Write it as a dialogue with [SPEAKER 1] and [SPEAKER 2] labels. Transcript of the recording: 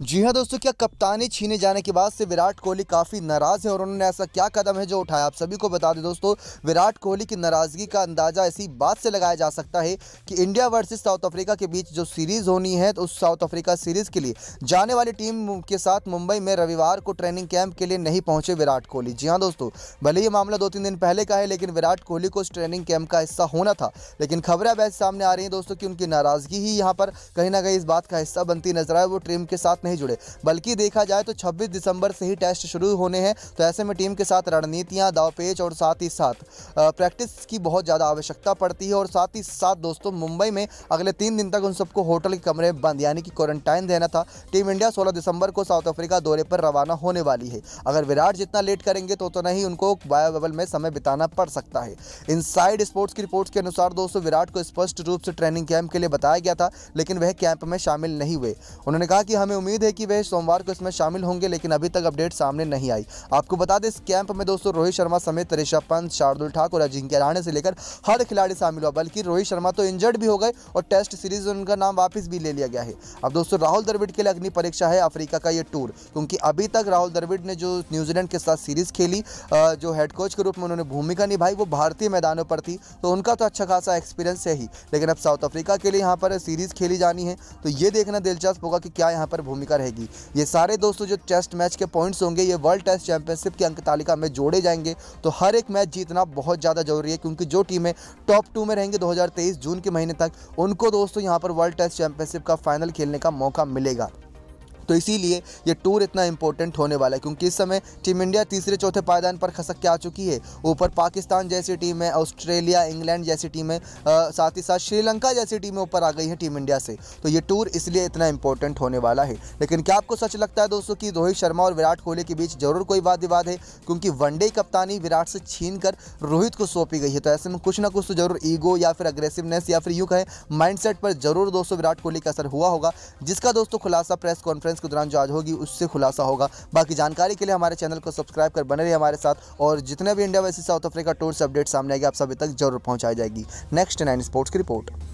[SPEAKER 1] जी हाँ दोस्तों क्या कप्तानी छीने जाने के बाद से विराट कोहली काफ़ी नाराज़ है और उन्होंने ऐसा क्या कदम है जो उठाया आप सभी को बता दें दोस्तों विराट कोहली की नाराज़गी का अंदाज़ा इसी बात से लगाया जा सकता है कि इंडिया वर्सेस साउथ अफ्रीका के बीच जो सीरीज़ होनी है तो उस साउथ अफ्रीका सीरीज़ के लिए जाने वाली टीम के साथ मुंबई में रविवार को ट्रेनिंग कैंप के लिए नहीं पहुँचे विराट कोहली जी हाँ दोस्तों भले ये मामला दो तीन दिन पहले का है लेकिन विराट कोहली को उस ट्रेनिंग कैंप का हिस्सा होना था लेकिन खबरें अब सामने आ रही हैं दोस्तों की उनकी नाराज़गी ही यहाँ पर कहीं ना कहीं इस बात का हिस्सा बनती नजर आए वो टीम के साथ नहीं जुड़े बल्कि देखा जाए तो छब्बीस दिसंबर से ही टेस्ट शुरू होने हैं तो ऐसे में टीम के साथ रणनीतियाँ दावपेच और साथ ही साथ प्रैक्टिस की बहुत ज़्यादा आवश्यकता पड़ती है और साथ ही साथ दोस्तों मुंबई में अगले तीन दिन तक उन सबको होटल के कमरे बंद यानी कि क्वारंटाइन देना था टीम इंडिया सोलह दिसंबर को साउथ अफ्रीका दौरे पर रवाना होने वाली है अगर विराट जितना लेट करेंगे तो उतना तो ही उनको बायोबल में समय बिताना पड़ सकता है साइड स्पोर्ट्स की रिपोर्ट्स के अनुसार दोस्तों विराट को स्पष्ट रूप से ट्रेनिंग कैंप के लिए बताया गया था लेकिन वह कैंप में शामिल नहीं हुए उन्होंने कहा कि हमें उम्मीद उम्मीद है कि वह सोमवार को इसमें शामिल होंगे लेकिन अभी तक अपडेट सामने नहीं आई आपको बता दें इस कैंप में दोस्तों रोहित शर्मा समेत ऋषभ पंत शार्दुल ठाकुर अजिंक्य राणे से लेकर हर खिलाड़ी शामिल हुआ बल्कि रोहित शर्मा तो इंजर्ड भी हो गए और टेस्ट सीरीज उनका नाम वापस भी ले लिया गया है अब दोस्तों राहुल द्रविड़ के लिए अग्नि परीक्षा है अफ्रीका का यह टूर क्योंकि अभी तक राहुल द्रविड़ ने जो न्यूजीलैंड के साथ सीरीज खेली जो हेड कोच के रूप में उन्होंने भूमिका निभाई वो भारतीय मैदानों पर थी तो उनका तो अच्छा खासा एक्सपीरियंस है ही लेकिन अब साउथ अफ्रीका के लिए यहाँ पर सीरीज खेली जानी है तो ये देखना दिलचस्प होगा कि क्या यहाँ पर भूमिका भूमिका रहेगी ये सारे दोस्तों जो टेस्ट मैच के पॉइंट्स होंगे ये वर्ल्ड टेस्ट चैंपियनशिप की अंक तालिका में जोड़े जाएंगे तो हर एक मैच जीतना बहुत ज़्यादा जरूरी है क्योंकि जो टीमें टॉप टू में रहेंगे दो जून के महीने तक उनको दोस्तों यहाँ पर वर्ल्ड टेस्ट चैंपियनशिप का फाइनल खेलने का मौका मिलेगा तो इसीलिए ये टूर इतना इंपॉर्टेंट होने वाला है क्योंकि इस समय टीम इंडिया तीसरे चौथे पायदान पर खसक के आ चुकी है ऊपर पाकिस्तान जैसी टीम है ऑस्ट्रेलिया इंग्लैंड जैसी टीम है साथ ही साथ श्रीलंका जैसी टीमें ऊपर आ गई हैं टीम इंडिया से तो ये टूर इसलिए इतना इंपॉर्टेंट होने वाला है लेकिन क्या आपको सच लगता है दोस्तों कि रोहित शर्मा और विराट कोहली के बीच जरूर कोई वाद विवाद है क्योंकि वनडे कप्तानी विराट से छीन कर रोहित को सौंपी गई है तो ऐसे में कुछ ना कुछ तो जरूर ईगो या फिर अग्रेसिवनेस या फिर यूँ कहें माइंड पर जरूर दोस्तों विराट कोहली का असर हुआ होगा जिसका दोस्तों खुलासा प्रेस कॉन्फ्रेंस कॉन्फ्रेंस के दौरान जो आज होगी उससे खुलासा होगा बाकी जानकारी के लिए हमारे चैनल को सब्सक्राइब कर बने रहिए हमारे साथ और जितने भी इंडिया वैसी साउथ अफ्रीका टूर से अपडेट सामने आएगी आप सभी तक जरूर पहुँचाई जाएगी नेक्स्ट नाइन स्पोर्ट्स की रिपोर्ट